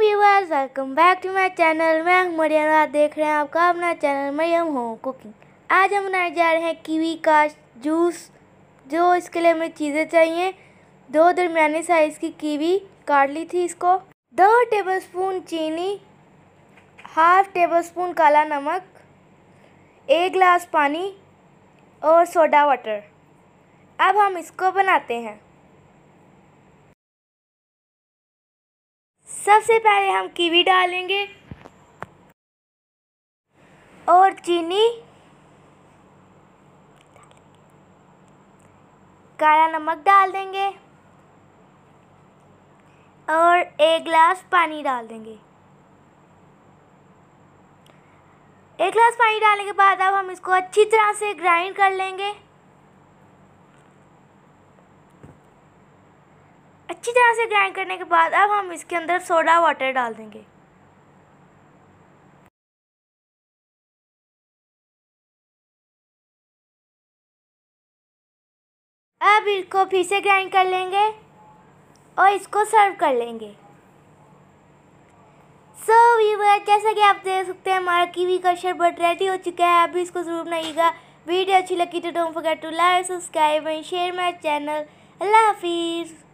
viewers welcome back to my channel मैं हूं मरियम देख रहे हैं आपका अपना चैनल मरियम होम कुकिंग आज हम बनाने जा रहे हैं कीवी का जूस जो इसके लिए हमें चीज़ें चाहिए दो दरमिया साइज़ की कीवी काट ली थी इसको दो टेबलस्पून चीनी हाफ टेबल स्पून काला नमक एक गिलास पानी और सोडा वाटर अब हम इसको बनाते हैं सबसे पहले हम कीवी डालेंगे और चीनी काला नमक डाल देंगे और एक गिलास पानी डाल देंगे एक गिलास पानी डालने के बाद अब हम इसको अच्छी तरह से ग्राइंड कर लेंगे अच्छी तरह से ग्राइंड करने के बाद अब हम इसके अंदर सोडा वाटर डाल देंगे अब इसको फिर से ग्राइंड कर लेंगे और इसको सर्व कर लेंगे सो so, वीवर जैसा कि आप देख सकते हैं हमारा कीवी का शरबत रेडी हो चुका है अभी इसको ज़रूर बनाइएगा वीडियो अच्छी लगी तो don't forget to like subscribe and share my channel अल्लाह हाफिज़